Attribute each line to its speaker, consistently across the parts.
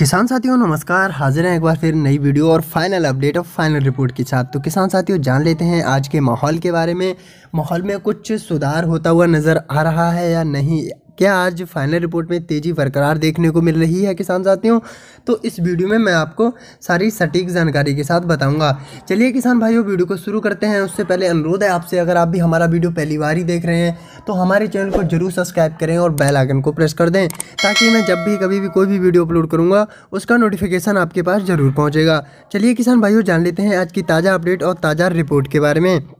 Speaker 1: किसान साथियों नमस्कार हाजिर हैं एक बार फिर नई वीडियो और फाइनल अपडेट और फाइनल रिपोर्ट के साथ तो किसान साथियों जान लेते हैं आज के माहौल के बारे में माहौल में कुछ सुधार होता हुआ नज़र आ रहा है या नहीं क्या आज फाइनल रिपोर्ट में तेज़ी बरकरार देखने को मिल रही है किसान साथियों तो इस वीडियो में मैं आपको सारी सटीक जानकारी के साथ बताऊंगा चलिए किसान भाइयों वीडियो को शुरू करते हैं उससे पहले अनुरोध है आपसे अगर आप भी हमारा वीडियो पहली बार ही देख रहे हैं तो हमारे चैनल को जरूर सब्सक्राइब करें और बेल आइकन को प्रेस कर दें ताकि मैं जब भी कभी भी कोई भी वीडियो अपलोड करूँगा उसका नोटिफिकेशन आपके पास ज़रूर पहुँचेगा चलिए किसान भाइयों जान लेते हैं आज की ताज़ा अपडेट और ताज़ा रिपोर्ट के बारे में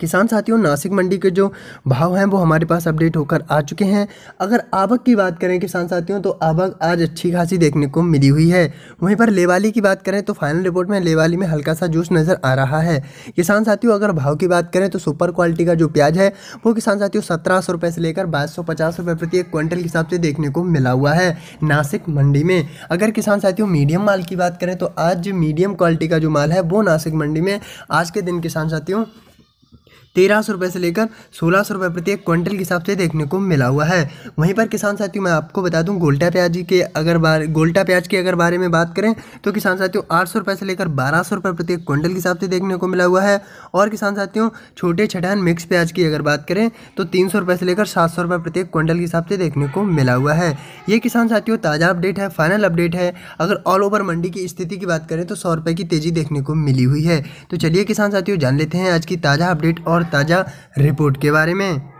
Speaker 1: किसान साथियों नासिक मंडी के जो भाव हैं वो हमारे पास अपडेट होकर आ चुके हैं अगर आवक की बात करें किसान साथियों तो आवक आज अच्छी खासी देखने को मिली हुई है वहीं पर लेवाली की बात करें तो फाइनल रिपोर्ट में लेवाली में हल्का सा जूस नज़र आ रहा है किसान साथियों अगर भाव की बात करें तो सुपर क्वालिटी का जो प्याज है वो किसान साथियों सत्रह सौ रुपये से लेकर बाईस सौ पचास रुपये प्रति एक क्विंटल के हिसाब से देखने को मिला हुआ है नासिक मंडी में अगर किसान साथियों मीडियम माल की बात करें तो आज मीडियम क्वालिटी का जो माल है वो नासिक मंडी में आज के दिन किसान साथियों तेरह सौ रुपये से लेकर सोलह सौ रुपये प्रत्येक क्विंटल के हिसाब से देखने को मिला हुआ है वहीं पर किसान साथियों मैं आपको बता दूं गोल्टा प्याज के अगर बार गोल्टा प्याज के अगर बारे में बात करें तो किसान साथियों आठ सौ रुपये से लेकर बारह सौ रुपये प्रत्येक क्विंटल के हिसाब से देखने को मिला हुआ है और किसान साथियों छोटे छठान मिक्स प्याज की अगर बात करें तो तीन सौ रुपये से लेकर सात सौ रुपये प्रत्येक क्विंटल के हिसाब से देखने को मिला हुआ है ये किसान साथियों ताज़ा अपडेट है फाइनल अपडेट है अगर ऑल ओवर मंडी की स्थिति की बात करें तो सौ रुपये की तेज़ी देखने को मिली हुई है तो चलिए किसान साथियों जान लेते हैं आज की ताज़ा अपडेट और ताज़ा रिपोर्ट के बारे में